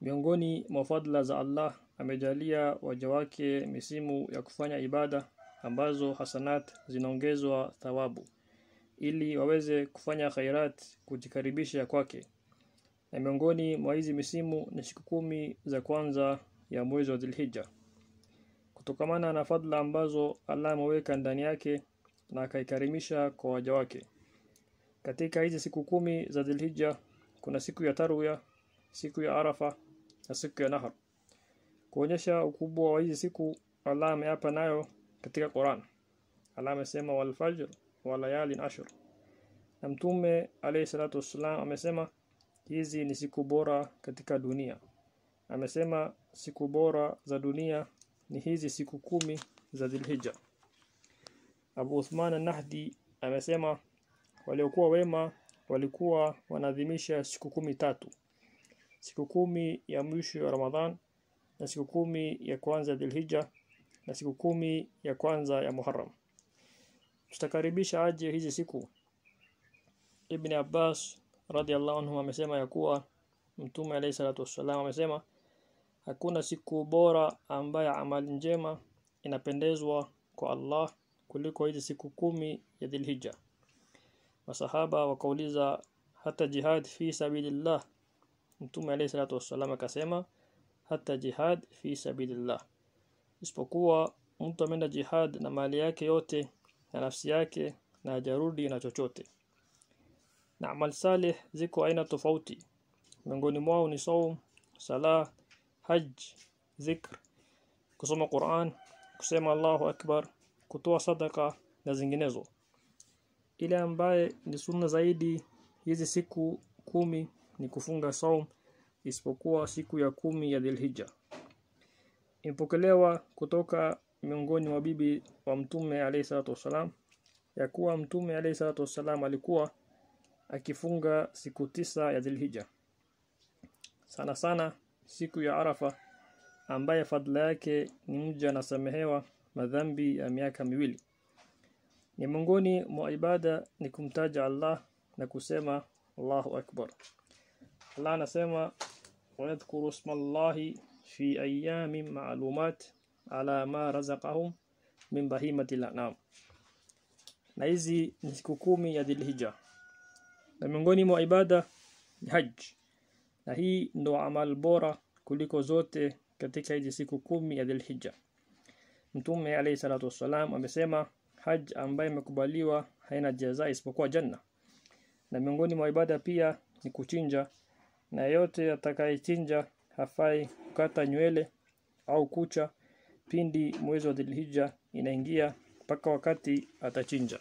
Miongoni mwa fadla za Allah amejalia waja wake misimu ya kufanya ibada ambazo hasanat zinaongezwa thawabu ili waweze kufanya khairat kujikaribisha kwake. Na miongoni mwa hizi misimu ni siku kumi za kwanza ya mwezi wa Dhulhijja. Kutokamana na fadla ambazo Allah ameweka ndani yake na akaikarimisha kwa waja wake. Katika hizi siku kumi za Dhulhijja kuna siku ya Tarwiyah, siku ya Arafa, na siku ya Nahar, kuonyesha ukubwa wa hizi siku. Allah ameapa nayo katika Qur'an. Allah amesema wal fajr wa layalin ashr, na Mtume alayhi salatu wasallam amesema hizi ni siku bora katika dunia. Amesema siku bora za dunia ni hizi siku kumi za Dhulhijja. Abu Uthman nahdi amesema waliokuwa wema walikuwa wanaadhimisha siku kumi tatu siku kumi ya mwisho ya Ramadhan na siku kumi ya kwanza ya Dhulhijja na siku kumi ya kwanza ya Muharram. Tutakaribisha aje hizi siku? Ibn Abbas radhiallahu anhu amesema ya kuwa Mtume alayhi salatu wassalam amesema hakuna siku bora ambayo amali njema inapendezwa kwa Allah kuliko hizi siku kumi ya Dhulhijja. Masahaba wakauliza hata jihad fi sabilillah Mtume Ali salatu wassalam akasema hata jihad fi sabilillah, isipokuwa mtu ameenda jihad na mali yake yote na nafsi yake na hajarudi na chochote. Na amal saleh ziko aina tofauti, miongoni mwao ni saum, sala, haj, zikr, kusoma Qur'an, kusema Allahu akbar, kutoa sadaka na zinginezo. Ile ambaye ni sunna zaidi hizi siku kumi ni kufunga saum isipokuwa siku ya kumi ya Dhulhijja impokelewa kutoka miongoni mwa bibi wa mtume salatu wasalam ya kuwa mtume salatu wasalam alikuwa akifunga siku tisa ya Dhulhijja sana sana siku ya Arafa ambaye fadla yake ni mja anasamehewa madhambi ya miaka miwili ni miongoni mwa ibada ni kumtaja Allah na kusema Allahu Akbar Allah anasema wadhkuru smallahi fi ayamin ma'lumat ala ma razaqahum min bahimatil anam na hizi ni siku kumi ya Dhulhijja na miongoni mwa ibada ni hajj na hii ndo amal bora kuliko zote katika hizi siku kumi ya Dhulhijja Mtume alayhi salatu wassalam amesema hajj ambaye imekubaliwa haina jaza isipokuwa janna na miongoni mwa ibada pia ni kuchinja na yote atakayechinja hafai kukata nywele au kucha pindi mwezi wa dhilhija inaingia mpaka wakati atachinja.